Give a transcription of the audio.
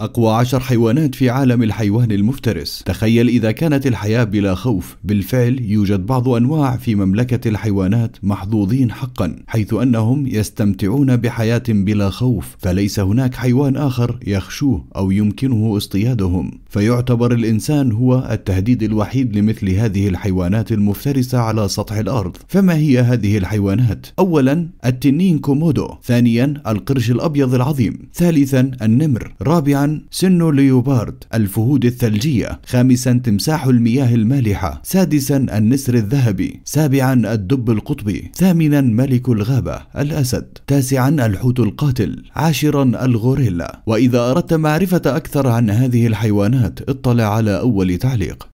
أقوى عشر حيوانات في عالم الحيوان المفترس تخيل إذا كانت الحياة بلا خوف بالفعل يوجد بعض أنواع في مملكة الحيوانات محظوظين حقا حيث أنهم يستمتعون بحياة بلا خوف فليس هناك حيوان آخر يخشوه أو يمكنه اصطيادهم فيعتبر الإنسان هو التهديد الوحيد لمثل هذه الحيوانات المفترسة على سطح الأرض فما هي هذه الحيوانات؟ أولا التنين كومودو ثانيا القرش الأبيض العظيم ثالثا النمر رابعا سن ليوبارد الفهود الثلجية خامسا تمساح المياه المالحة سادسا النسر الذهبي سابعا الدب القطبي ثامنا ملك الغابة الأسد تاسعا الحوت القاتل عاشرا الغوريلا وإذا أردت معرفة أكثر عن هذه الحيوانات اطلع على أول تعليق